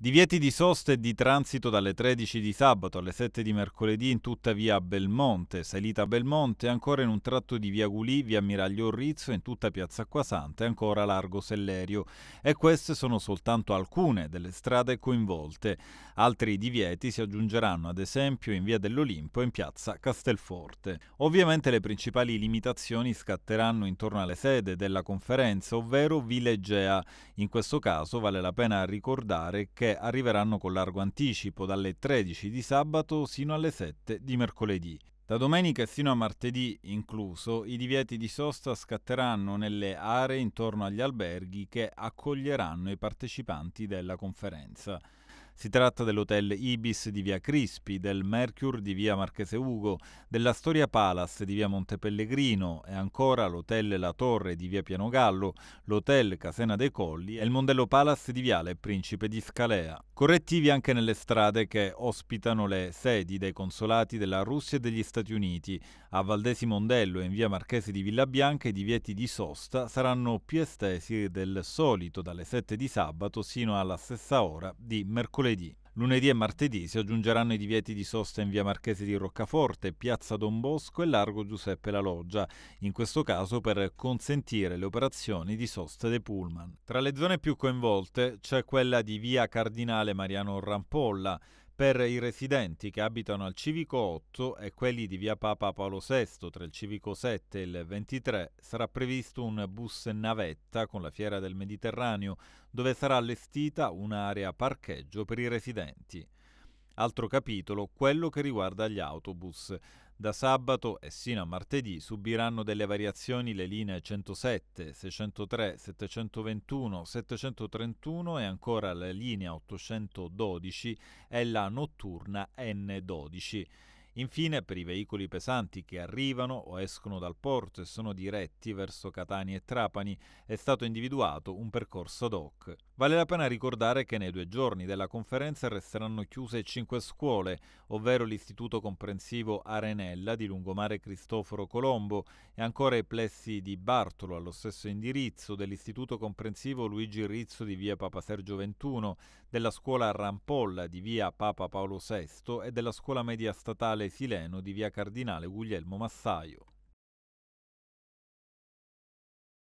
Divieti di sosta e di transito dalle 13 di sabato alle 7 di mercoledì in tutta via Belmonte, salita Belmonte, ancora in un tratto di via Gulì, via Miraglio Orrizzo, in tutta piazza Acquasante, e ancora largo Sellerio. E queste sono soltanto alcune delle strade coinvolte. Altri divieti si aggiungeranno ad esempio in via dell'Olimpo e in piazza Castelforte. Ovviamente le principali limitazioni scatteranno intorno alle sede della conferenza, ovvero Vilegea. In questo caso vale la pena ricordare che che arriveranno con largo anticipo dalle 13 di sabato sino alle 7 di mercoledì. Da domenica sino a martedì incluso, i divieti di sosta scatteranno nelle aree intorno agli alberghi che accoglieranno i partecipanti della conferenza. Si tratta dell'hotel Ibis di via Crispi, del Mercure di via Marchese Ugo, della Storia Palace di via Montepellegrino e ancora l'hotel La Torre di via Pianogallo, l'hotel Casena dei Colli e il Mondello Palace di Viale Principe di Scalea. Correttivi anche nelle strade che ospitano le sedi dei consolati della Russia e degli Stati Uniti. A Valdesi Mondello e in via Marchese di Villa Bianca i divieti di sosta saranno più estesi del solito dalle 7 di sabato sino alla stessa ora di mercoledì mercoledì. Lunedì e martedì si aggiungeranno i divieti di sosta in via Marchese di Roccaforte, piazza Don Bosco e largo Giuseppe La Loggia, in questo caso per consentire le operazioni di sosta dei pullman. Tra le zone più coinvolte c'è quella di via Cardinale Mariano Rampolla, per i residenti che abitano al civico 8 e quelli di via Papa Paolo VI tra il civico 7 e il 23 sarà previsto un bus navetta con la Fiera del Mediterraneo dove sarà allestita un'area parcheggio per i residenti. Altro capitolo, quello che riguarda gli autobus. Da sabato e sino a martedì subiranno delle variazioni le linee 107, 603, 721, 731 e ancora la linea 812 e la notturna N12. Infine per i veicoli pesanti che arrivano o escono dal porto e sono diretti verso Catania e Trapani è stato individuato un percorso ad hoc. Vale la pena ricordare che nei due giorni della conferenza resteranno chiuse cinque scuole, ovvero l'Istituto Comprensivo Arenella di Lungomare Cristoforo Colombo e ancora i plessi di Bartolo allo stesso indirizzo, dell'Istituto Comprensivo Luigi Rizzo di via Papa Sergio XXI, della scuola Rampolla di via Papa Paolo VI e della scuola media statale esileno di via Cardinale Guglielmo Massaio.